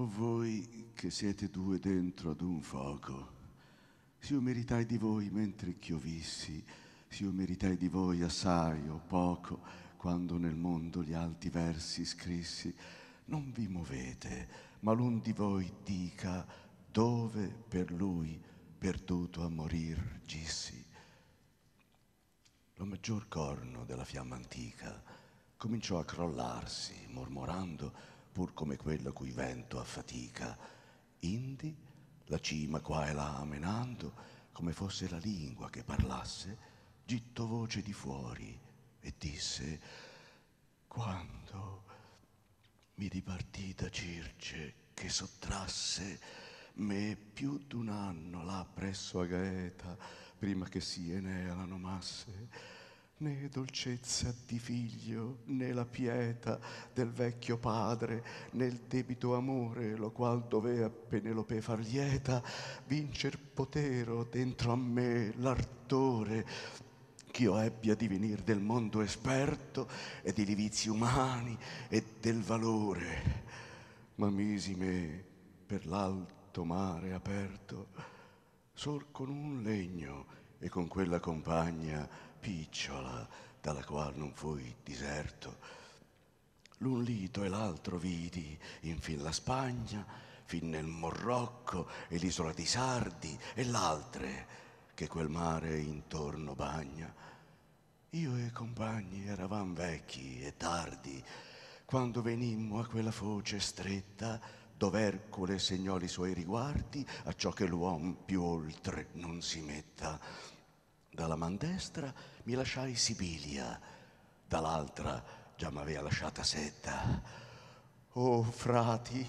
O voi che siete due dentro ad un fuoco, se io meritai di voi mentre chiovissi, se io meritai di voi assai o poco, quando nel mondo gli alti versi scrissi, non vi muovete, ma l'un di voi dica dove per lui perduto a morir gissi. Lo maggior corno della fiamma antica cominciò a crollarsi, mormorando, pur come quella cui vento affatica, indi la cima qua e là menando, come fosse la lingua che parlasse, gitto voce di fuori e disse, quando mi ripartì da Circe che sottrasse me più d'un anno là presso a Gaeta, prima che si Enea la nomasse, né dolcezza di figlio, né la pieta del vecchio padre, né il debito amore, lo qual dovea Penelope far lieta, vincer potero dentro a me l'ardore, ch'io ebbia di venir del mondo esperto e di vizi umani e del valore. Ma misi me per l'alto mare aperto, sol con un legno e con quella compagna, picciola dalla qual non fui diserto. L'un lito e l'altro vidi, in fin la Spagna, fin nel Morrocco e l'isola di Sardi e l'altre che quel mare intorno bagna. Io e compagni eravam vecchi e tardi, quando venimmo a quella foce stretta, dove Ercole segnò i suoi riguardi, a ciò che l'uom più oltre non si metta dalla man destra mi lasciai Sibilia, dall'altra già m'avea lasciata Setta. Oh, frati,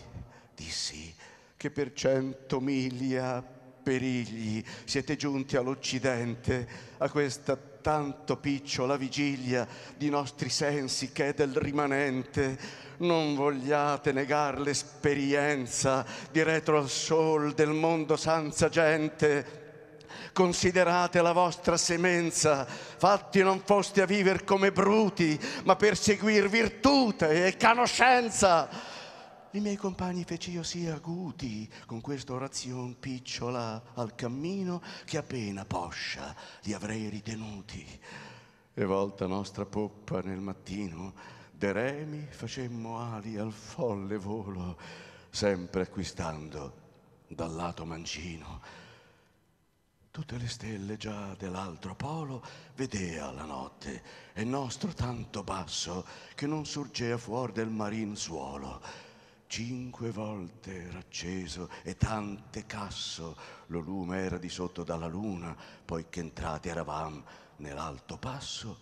dissi, che per cento miglia perigli siete giunti all'Occidente, a questa tanto picciola vigilia di nostri sensi che è del rimanente. Non vogliate negar l'esperienza di retro al sol del mondo senza gente considerate la vostra semenza, fatti non foste a vivere come bruti, ma per seguir virtute e conoscenza. I miei compagni fec'io sì aguti con questa orazione picciola al cammino che appena poscia li avrei ritenuti. E volta nostra poppa nel mattino, de remi facemmo ali al folle volo, sempre acquistando dal lato mancino Tutte le stelle già dell'altro polo vedea la notte, e nostro tanto basso che non sorgea fuor del marin suolo. Cinque volte era acceso e tante casso lo lume era di sotto dalla luna, poiché entrati eravam nell'alto passo,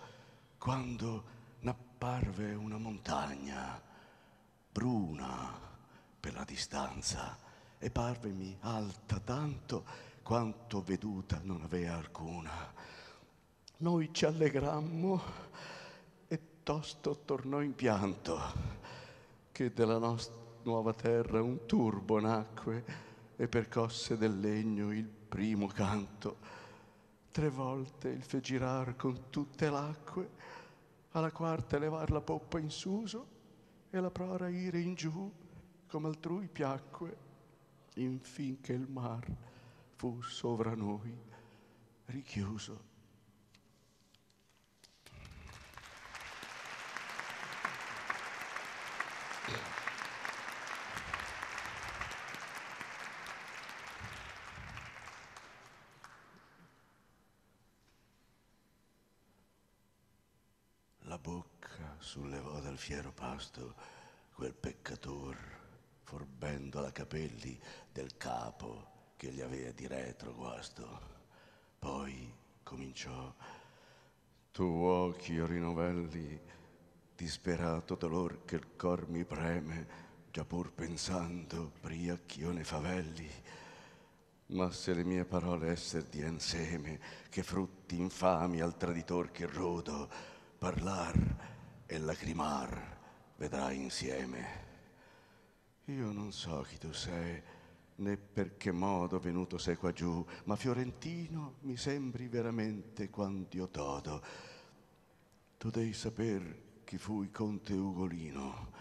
quando n'apparve una montagna bruna per la distanza e parvemi alta tanto quanto veduta non avea alcuna. Noi ci allegrammo e tosto tornò in pianto, che della nostra nuova terra un turbo nacque e percosse del legno il primo canto. Tre volte il fe girar con tutte l'acque, alla quarta levar la poppa in suso e la prora ire in giù, come altrui piacque, infin che il mar fu sovra noi richiuso. La bocca sollevò dal fiero pasto quel peccator, forbendo la capelli del capo che gli aveva di retro guasto. Poi cominciò, tu uochi io rinovelli, disperato dolor che il cor mi preme, già pur pensando, pria ch'io ne favelli. Ma se le mie parole esser di enseme, che frutti infami al traditor che rodo, parlar e lacrimar vedrai insieme. Io non so chi tu sei, né per che modo venuto sei qua giù, ma fiorentino mi sembri veramente quando io todo. Tu devi saper chi fu il conte Ugolino,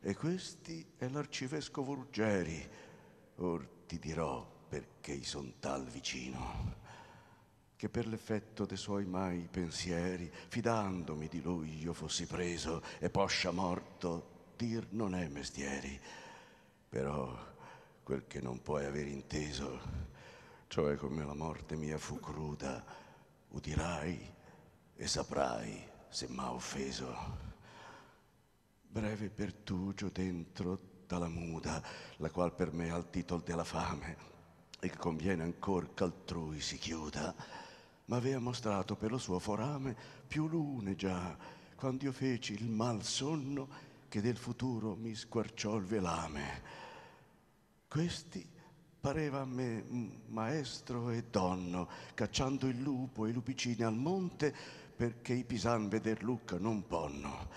e questi è l'arcivescovo Ruggeri, or ti dirò perché i son tal vicino che per l'effetto de suoi mai pensieri, fidandomi di lui io fossi preso e poscia morto, dir non è mestieri. Però quel che non puoi aver inteso, cioè come la morte mia fu cruda, udirai e saprai se m'ha offeso. Breve pertugio dentro dalla muda, la qual per me ha il titol della fame, e che conviene ancor ch'altrui si chiuda, m'avea mostrato per lo suo forame più lune già, quando io feci il mal sonno che del futuro mi squarciò il velame questi pareva a me maestro e donno, cacciando il lupo e i lupicini al monte perché i pisan veder Lucca non ponno.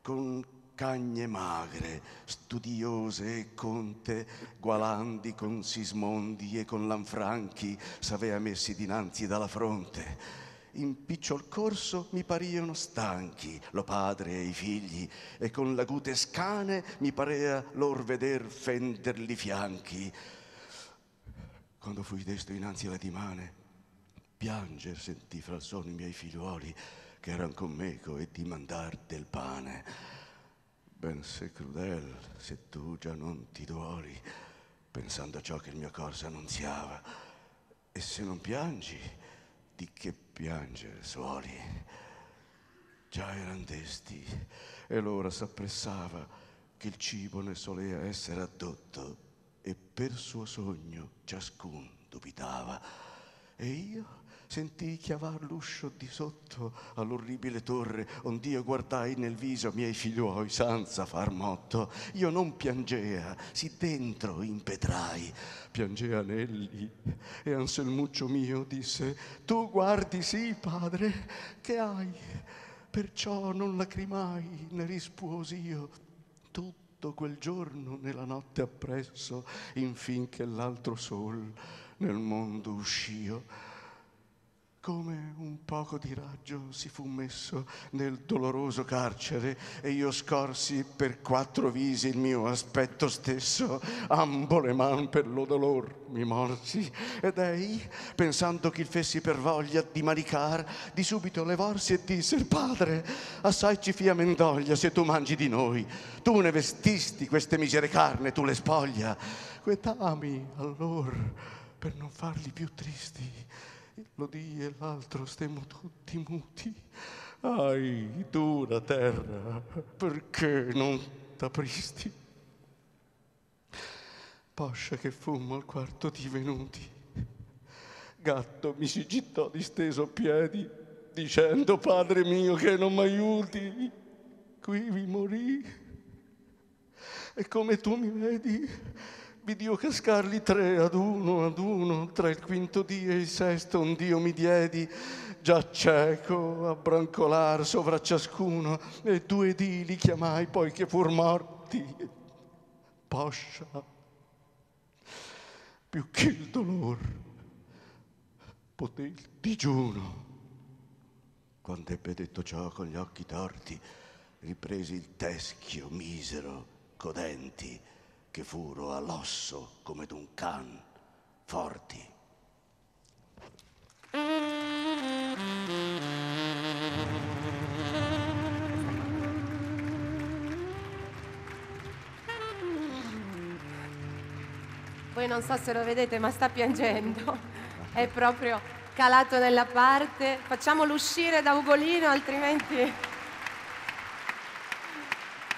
Con cagne magre, studiose e conte, gualandi con Sismondi e con Lanfranchi, s'avea messi dinanzi dalla fronte in picciol corso mi parevano stanchi lo padre e i figli e con l'agute scane mi parea lor veder fenderli fianchi quando fui desto innanzi alla dimane pianger sentì fra il sonno i miei figliuoli che erano con meco e dimandar del pane ben se crudel se tu già non ti duoli pensando a ciò che il mio corso annunziava e se non piangi di che piangere, suoli. Già eran desti e l'ora s'appressava che il cibo ne solea essere addotto e per suo sogno ciascun dubitava. E io sentii chiavar l'uscio di sotto all'orribile torre, ond'io guardai nel viso miei figliuoi senza far motto. Io non piangea, si dentro impetrai. Piangea Nelli e Anselmuccio mio disse, tu guardi sì, padre, che hai? Perciò non lacrimai, ne rispuosi io. Tutto quel giorno nella notte appresso, infin che l'altro sol nel mondo uscio come un poco di raggio si fu messo nel doloroso carcere e io scorsi per quattro visi il mio aspetto stesso, ambo le man per lo dolor mi morsi, ed ei, pensando ch'il fessi per voglia di maricar, di subito levorsi e disse, padre, assai ci fia mendoglia se tu mangi di noi, tu ne vestisti queste misere carne, tu le spoglia, quetami allor per non farli più tristi lo di e l'altro stemmo tutti muti. Ai, dura terra, perché non t'apristi? Poscia che fummo al quarto divenuti, gatto mi si gittò disteso a piedi, dicendo, padre mio, che non m'aiuti, qui vi morì. E come tu mi vedi, vidio cascarli tre ad uno ad uno, tra il quinto dì e il sesto, un dio mi diedi, già cieco, a brancolar sovra ciascuno, e due dì li chiamai poi che fur morti. Poscia, più che il dolor, poté il digiuno. Quando ebbe detto ciò con gli occhi torti, ripresi il teschio misero, codenti, che furo all'osso come d'un can forti. Voi non so se lo vedete, ma sta piangendo. È proprio calato nella parte. Facciamolo uscire da Ugolino, altrimenti...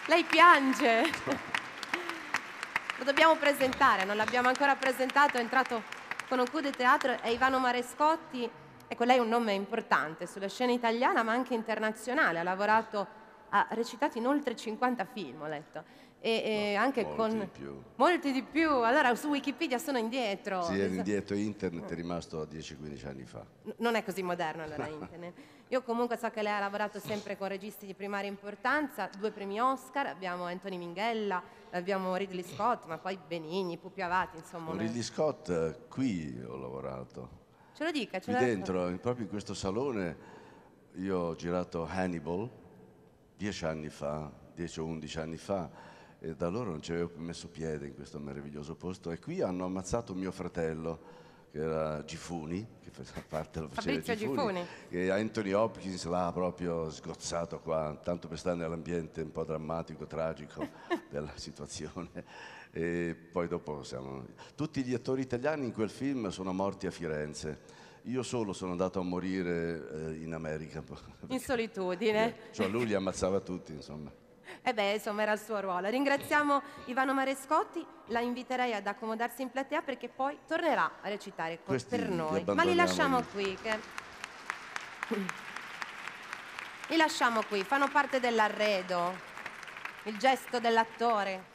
Lei piange. Lo dobbiamo presentare, non l'abbiamo ancora presentato, è entrato con un coup de teatro, è Ivano Marescotti, ecco lei è un nome importante sulla scena italiana ma anche internazionale, ha lavorato, ha recitato in oltre 50 film, ho letto e, e no, anche molti con... Di molti di più. Allora su Wikipedia sono indietro. Sì, ero indietro, internet è rimasto 10-15 anni fa. N non è così moderno allora internet. Io comunque so che lei ha lavorato sempre con registi di primaria importanza, due premi Oscar, abbiamo Anthony Minghella, abbiamo Ridley Scott, ma poi Benigni, Pupi Avati, insomma. Con Ridley Scott eh, qui ho lavorato. Ce lo dica, ce Qui dentro, in, proprio in questo salone, io ho girato Hannibal dieci anni fa, dieci o undici anni fa, e da loro non ci avevo messo piede in questo meraviglioso posto e qui hanno ammazzato mio fratello che era Gifuni, che faceva parte della Fabrizio Gifuni, Gifuni, e Anthony Hopkins l'ha proprio sgozzato qua, tanto per stare nell'ambiente un po' drammatico, tragico della situazione. E poi dopo siamo... Tutti gli attori italiani in quel film sono morti a Firenze. Io solo sono andato a morire eh, in America. In solitudine. Cioè lui li ammazzava tutti, insomma. E beh, insomma, era il suo ruolo. Ringraziamo Ivano Marescotti, la inviterei ad accomodarsi in platea perché poi tornerà a recitare con, per noi. Ma li lasciamo qui. Che... Li lasciamo qui, fanno parte dell'arredo, il gesto dell'attore.